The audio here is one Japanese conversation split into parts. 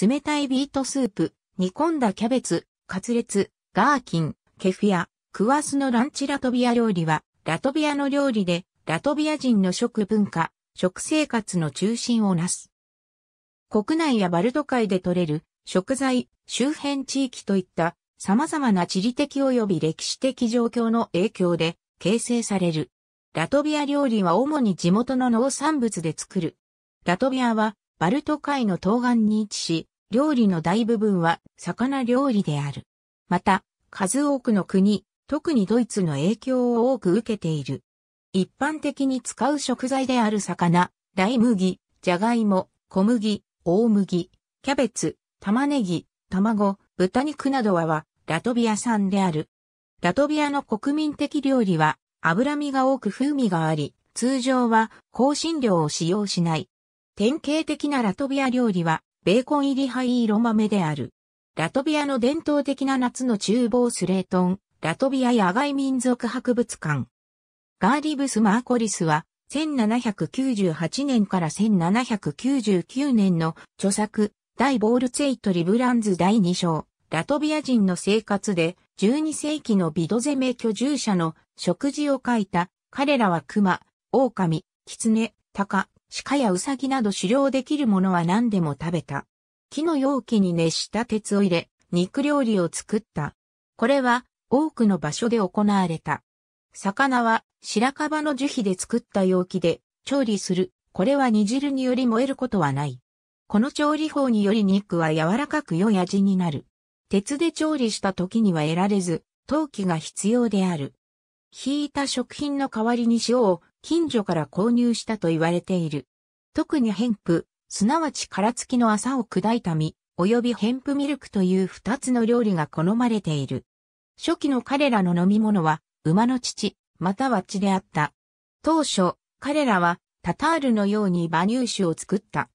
冷たいビートスープ、煮込んだキャベツ、カツレツ、ガーキン、ケフィア、クワスのランチラトビア料理は、ラトビアの料理で、ラトビア人の食文化、食生活の中心をなす。国内やバルト海で採れる食材、周辺地域といった様々な地理的及び歴史的状況の影響で形成される。ラトビア料理は主に地元の農産物で作る。ラトビアはバルト海の東岸に位置し、料理の大部分は魚料理である。また、数多くの国、特にドイツの影響を多く受けている。一般的に使う食材である魚、大麦、じゃがいも、小麦、大麦、キャベツ、玉ねぎ、卵、豚肉などはは、ラトビア産である。ラトビアの国民的料理は、脂身が多く風味があり、通常は香辛料を使用しない典型的なラトビア料理は、ベーコン入り灰色豆である。ラトビアの伝統的な夏の厨房スレートン、ラトビア野外民族博物館。ガーリブス・マーコリスは、1798年から1799年の著作、大ボールツェイト・リブランズ第2章、ラトビア人の生活で、12世紀のビド攻め居住者の食事を書いた、彼らは熊、狼、狐、鷹、鹿やウサギなど狩猟できるものは何でも食べた。木の容器に熱した鉄を入れ、肉料理を作った。これは多くの場所で行われた。魚は白樺の樹皮で作った容器で調理する。これは煮汁により燃えることはない。この調理法により肉は柔らかく良い味になる。鉄で調理した時には得られず、陶器が必要である。引いた食品の代わりに塩を近所から購入したと言われている。特にヘンプ、すなわち殻付きの麻を砕いた実、及びヘンプミルクという二つの料理が好まれている。初期の彼らの飲み物は、馬の乳、または血であった。当初、彼らは、タタールのように馬乳酒を作った。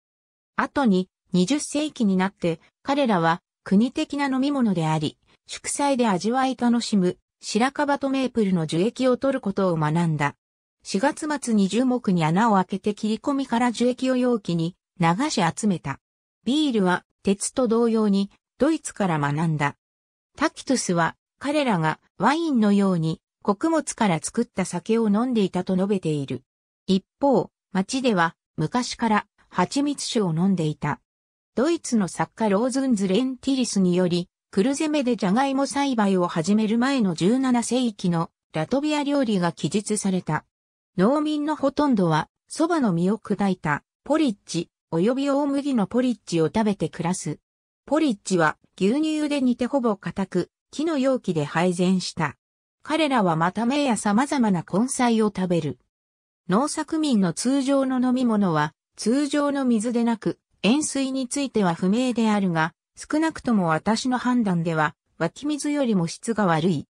後に、20世紀になって、彼らは、国的な飲み物であり、祝祭で味わい楽しむ、白樺とメープルの樹液を取ることを学んだ。4月末に樹木に穴を開けて切り込みから樹液を容器に流し集めた。ビールは鉄と同様にドイツから学んだ。タキトスは彼らがワインのように穀物から作った酒を飲んでいたと述べている。一方、町では昔から蜂蜜酒を飲んでいた。ドイツの作家ローズンズ・レンティリスにより、クルゼメでジャガイモ栽培を始める前の17世紀のラトビア料理が記述された。農民のほとんどは、蕎麦の実を砕いた、ポリッジ、及び大麦のポリッジを食べて暮らす。ポリッジは、牛乳で煮てほぼ固く、木の容器で配膳した。彼らはまた目や様々な根菜を食べる。農作民の通常の飲み物は、通常の水でなく、塩水については不明であるが、少なくとも私の判断では、湧き水よりも質が悪い。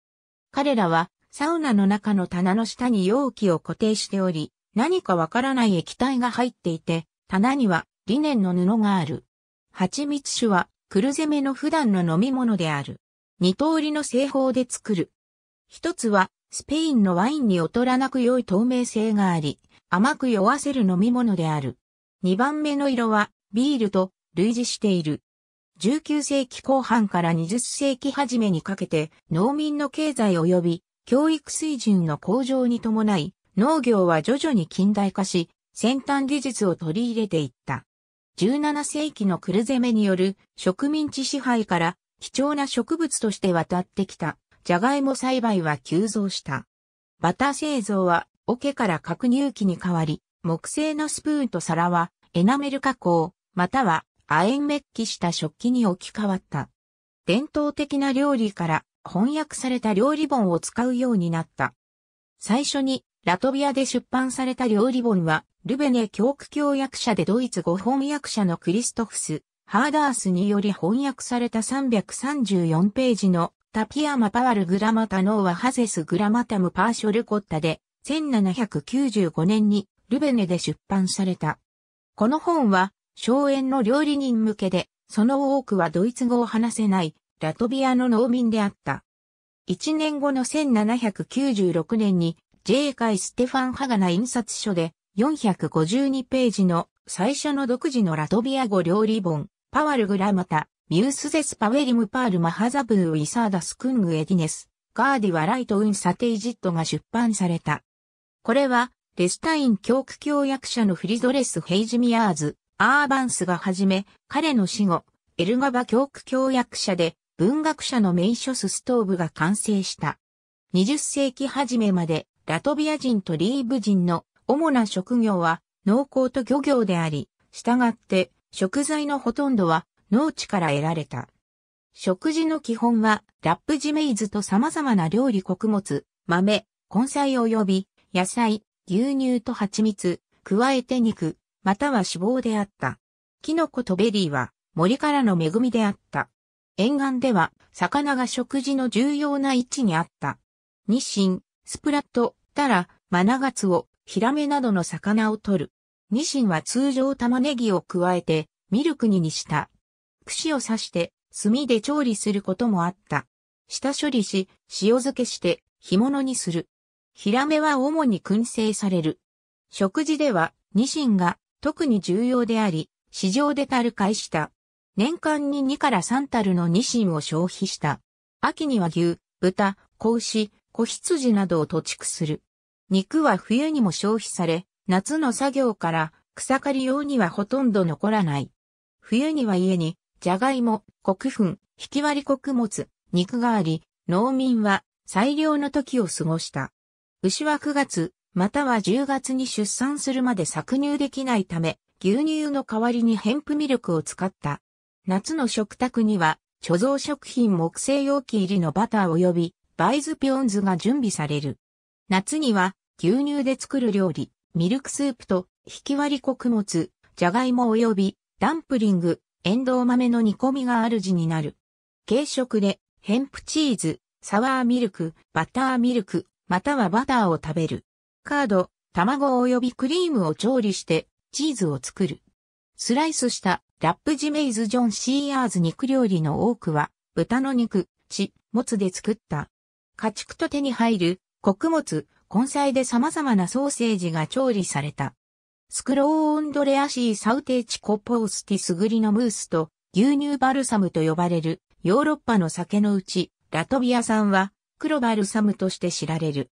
彼らはサウナの中の棚の下に容器を固定しており、何かわからない液体が入っていて、棚にはリネンの布がある。蜂蜜酒は、クルゼメの普段の飲み物である。二通りの製法で作る。一つは、スペインのワインに劣らなく良い透明性があり、甘く酔わせる飲み物である。二番目の色は、ビールと類似している。19世紀後半から20世紀初めにかけて、農民の経済及び教育水準の向上に伴い、農業は徐々に近代化し、先端技術を取り入れていった。17世紀のクルゼメによる植民地支配から貴重な植物として渡ってきたジャガイモ栽培は急増した。バター製造は桶から角乳器に変わり、木製のスプーンと皿はエナメル加工、または亜鉛メッキした食器に置き換わった。伝統的な料理から翻訳された料理本を使うようになった。最初にラトビアで出版された料理本は、ルベネ教区教訳者でドイツ語翻訳者のクリストフス、ハーダースにより翻訳された334ページのタピアマパワルグラマタノーア・ハゼスグラマタムパーショルコッタで1795年にルベネで出版された。この本は荘園の料理人向けで、その多くはドイツ語を話せないラトビアの農民であった。1年後の1796年に J. 海ステファン・ハガナ印刷所で452ページの最初の独自のラトビア語料理本、パワルグラマタ、ミュースゼスパウェリムパールマハザブーウィサーダスクングエディネス、ガーディワライトウンサテイジットが出版された。これは、レスタイン教区教役者のフリドレス・ヘイジミアーズ、アーバンスがはじめ、彼の死後、エルガバ教区教役者で、文学者のメイショスストーブが完成した。20世紀初めまでラトビア人とリーブ人の主な職業は農耕と漁業であり、従って食材のほとんどは農地から得られた。食事の基本はラップジメイズと様々な料理穀物、豆、根菜及び野菜、牛乳と蜂蜜、加えて肉、または脂肪であった。キノコとベリーは森からの恵みであった。沿岸では、魚が食事の重要な位置にあった。ニシン、スプラット、タラ、マナガツオ、ヒラメなどの魚を取る。ニシンは通常玉ねぎを加えて、ミルク煮にした。串を刺して、炭で調理することもあった。下処理し、塩漬けして、干物にする。ヒラメは主に燻製される。食事では、ニシンが特に重要であり、市場で樽買いした年間に2から3たるのニシンを消費した。秋には牛、豚、子牛、子羊などを土畜する。肉は冬にも消費され、夏の作業から草刈り用にはほとんど残らない。冬には家に、じゃがいも、穀粉、引き割り穀物、肉があり、農民は最良の時を過ごした。牛は9月、または10月に出産するまで搾乳できないため、牛乳の代わりにヘンプミルクを使った。夏の食卓には、貯蔵食品木製容器入りのバター及び、バイズピョンズが準備される。夏には、牛乳で作る料理、ミルクスープと、ひき割り穀物、じゃがいも及び、ダンプリング、エンドウ豆の煮込みが主になる。軽食で、ヘンプチーズ、サワーミルク、バターミルク、またはバターを食べる。カード、卵及びクリームを調理して、チーズを作る。スライスしたラップジメイズ・ジョン・シーアーズ肉料理の多くは、豚の肉、血、もつで作った。家畜と手に入る、穀物、根菜で様々なソーセージが調理された。スクローオンドレアシーサウテーチコポースティスグリのムースと牛乳バルサムと呼ばれるヨーロッパの酒のうちラトビア産は黒バルサムとして知られる。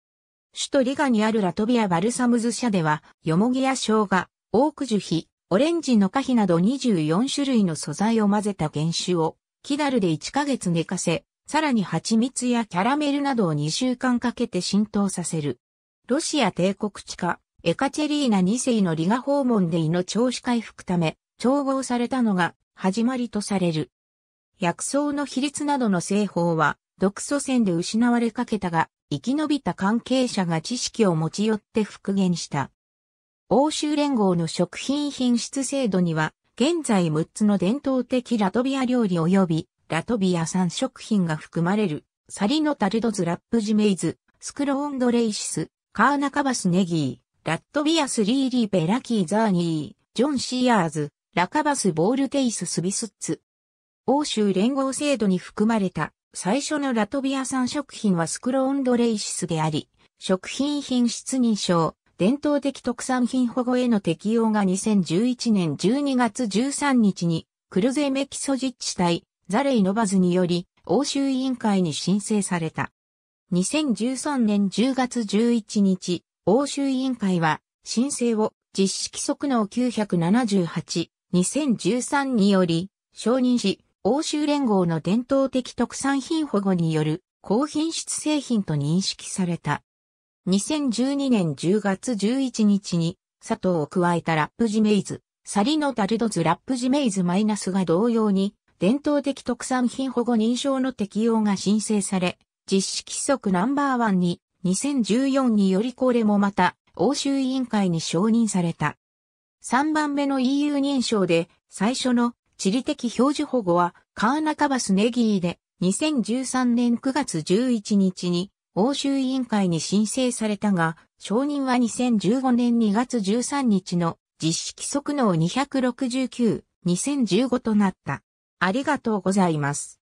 首都リガにあるラトビアバルサムズ社ではヨモギや生姜、オークジュヒ、オレンジの花皮など24種類の素材を混ぜた原酒を、キダルで1ヶ月寝かせ、さらに蜂蜜やキャラメルなどを2週間かけて浸透させる。ロシア帝国地下、エカチェリーナ2世のリガ訪問で胃の調子回復ため、調合されたのが始まりとされる。薬草の比率などの製法は、独祖戦で失われかけたが、生き延びた関係者が知識を持ち寄って復元した。欧州連合の食品品質制度には、現在6つの伝統的ラトビア料理及び、ラトビア産食品が含まれる、サリノタルドズラップジメイズ、スクローンドレイシス、カーナカバスネギー、ラットビアスリーリーベラキーザーニー、ジョンシーアーズ、ラカバスボールテイススビスッツ。欧州連合制度に含まれた最初のラトビア産食品はスクローンドレイシスであり、食品品質認証、伝統的特産品保護への適用が2011年12月13日に、クルゼメキソジッチ対ザレイノバズにより、欧州委員会に申請された。2013年10月11日、欧州委員会は、申請を実施規則の978、2013により、承認し、欧州連合の伝統的特産品保護による高品質製品と認識された。2012年10月11日に、佐藤を加えたラップジメイズ、サリのタルドズラップジメイズマイナスが同様に、伝統的特産品保護認証の適用が申請され、実施規則ナンバーワンに、2014によりこれもまた、欧州委員会に承認された。3番目の EU 認証で、最初の地理的表示保護は、カーナカバスネギーで、2013年9月11日に、欧州委員会に申請されたが、承認は2015年2月13日の実施規則の269、2015となった。ありがとうございます。